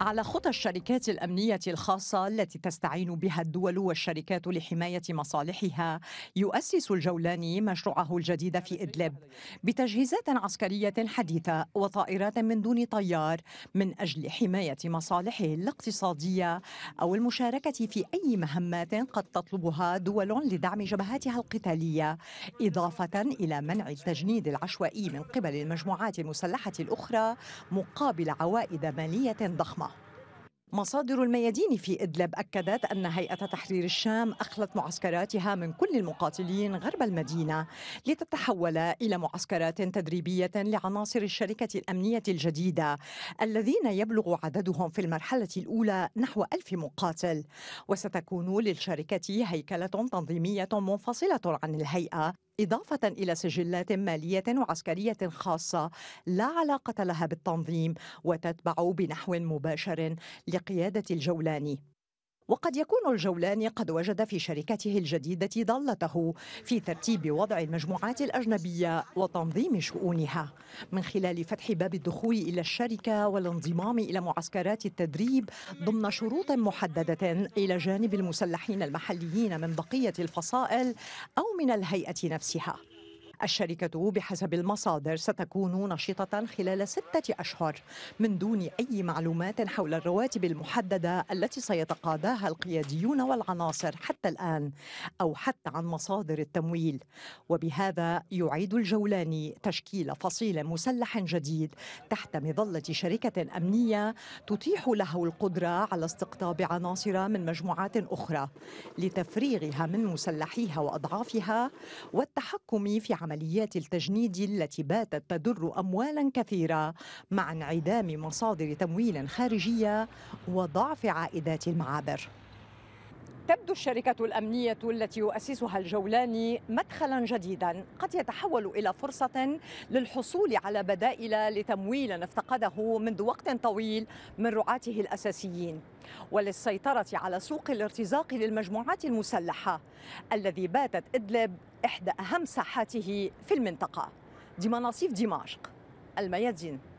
على خطى الشركات الامنيه الخاصه التي تستعين بها الدول والشركات لحمايه مصالحها يؤسس الجولاني مشروعه الجديد في ادلب بتجهيزات عسكريه حديثه وطائرات من دون طيار من اجل حمايه مصالحه الاقتصاديه او المشاركه في اي مهمات قد تطلبها دول لدعم جبهاتها القتاليه اضافه الى منع التجنيد العشوائي من قبل المجموعات المسلحه الاخرى مقابل عوائد ماليه ضخمه مصادر الميادين في إدلب أكدت أن هيئة تحرير الشام أخلت معسكراتها من كل المقاتلين غرب المدينة لتتحول إلى معسكرات تدريبية لعناصر الشركة الأمنية الجديدة الذين يبلغ عددهم في المرحلة الأولى نحو ألف مقاتل وستكون للشركة هيكلة تنظيمية منفصلة عن الهيئة إضافة إلى سجلات مالية وعسكرية خاصة لا علاقة لها بالتنظيم وتتبع بنحو مباشر لقيادة الجولاني وقد يكون الجولاني قد وجد في شركته الجديدة ضالته في ترتيب وضع المجموعات الأجنبية وتنظيم شؤونها من خلال فتح باب الدخول إلى الشركة والانضمام إلى معسكرات التدريب ضمن شروط محددة إلى جانب المسلحين المحليين من بقية الفصائل أو من الهيئة نفسها الشركة بحسب المصادر ستكون نشطة خلال ستة أشهر من دون أي معلومات حول الرواتب المحددة التي سيتقاضاها القياديون والعناصر حتى الآن أو حتى عن مصادر التمويل وبهذا يعيد الجولاني تشكيل فصيل مسلح جديد تحت مظلة شركة أمنية تتيح له القدرة على استقطاب عناصر من مجموعات أخرى لتفريغها من مسلحيها وأضعافها والتحكم في عملية عمليات التجنيد التي باتت تدر أموالا كثيرة مع انعدام مصادر تمويل خارجية وضعف عائدات المعابر تبدو الشركة الأمنية التي يؤسسها الجولاني مدخلا جديدا قد يتحول إلى فرصة للحصول على بدائل لتمويل افتقده منذ وقت طويل من رعاته الأساسيين وللسيطرة على سوق الارتزاق للمجموعات المسلحة الذي باتت إدلب إحدى أهم ساحاته في المنطقة دي مناصيف دمشق الميادين